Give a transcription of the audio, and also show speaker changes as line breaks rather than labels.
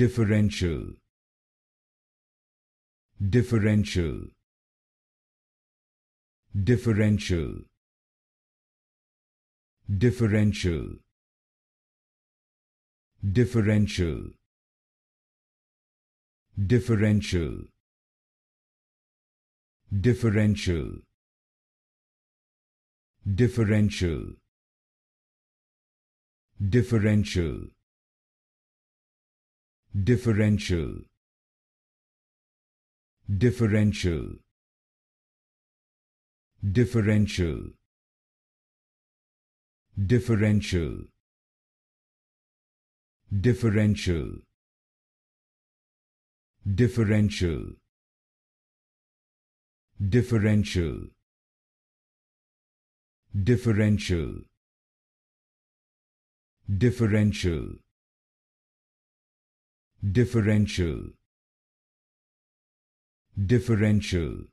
differential differential differential differential differential differential differential differential differential differential differential differential differential differential differential differential differential differential differential differential